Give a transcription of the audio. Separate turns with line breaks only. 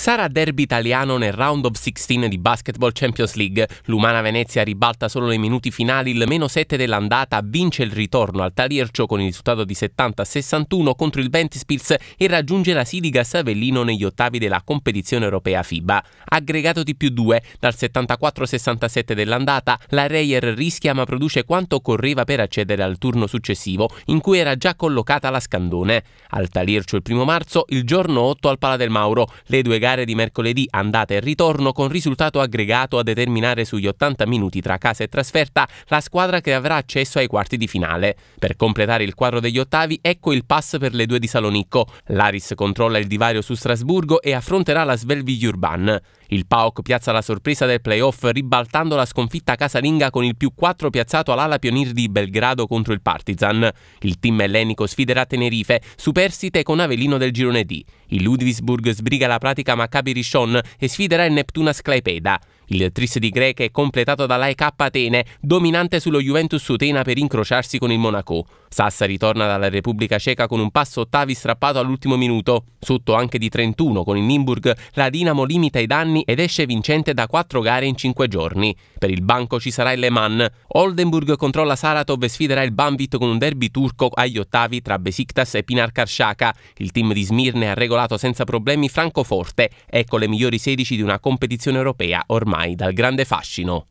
Sarà derby italiano nel round of 16 di Basketball Champions League. L'Umana Venezia ribalta solo nei minuti finali il meno 7 dell'andata, vince il ritorno al Taliercio con il risultato di 70-61 contro il Ventispils e raggiunge la Sidigas Avellino negli ottavi della competizione europea FIBA. Aggregato di più 2, dal 74-67 dell'andata, la Reyer rischia ma produce quanto occorreva per accedere al turno successivo, in cui era già collocata la Scandone. Al Taliercio il primo marzo, il giorno 8 al Pala del Mauro, le due gare gare di mercoledì andata e ritorno con risultato aggregato a determinare sugli 80 minuti tra casa e trasferta la squadra che avrà accesso ai quarti di finale. Per completare il quadro degli ottavi ecco il pass per le due di Salonicco. L'Aris controlla il divario su Strasburgo e affronterà la Svelvi Urban. Il PAOC piazza la sorpresa del playoff ribaltando la sconfitta casalinga con il più 4 piazzato all'ala Pionir di Belgrado contro il Partizan. Il team ellenico sfiderà Tenerife, superstite con Avelino del girone D. Il Ludwigsburg sbriga la pratica Maccabi Rishon e sfiderà il Neptuna Sclaipeda. Il tris di Greca è completato dall'AEK Atene, dominante sullo Juventus Utena per incrociarsi con il Monaco. Sassa ritorna dalla Repubblica Ceca con un passo ottavi strappato all'ultimo minuto. Sotto anche di 31 con il Nimburg, la Dinamo limita i danni ed esce vincente da 4 gare in 5 giorni. Per il banco ci sarà il Le Mans. Oldenburg controlla Saratov e sfiderà il Banvit con un derby turco agli ottavi tra Besiktas e Pinar Karshaka. Il team di Smirne ha regolato senza problemi Francoforte, ecco le migliori 16 di una competizione europea ormai ormai dal grande fascino.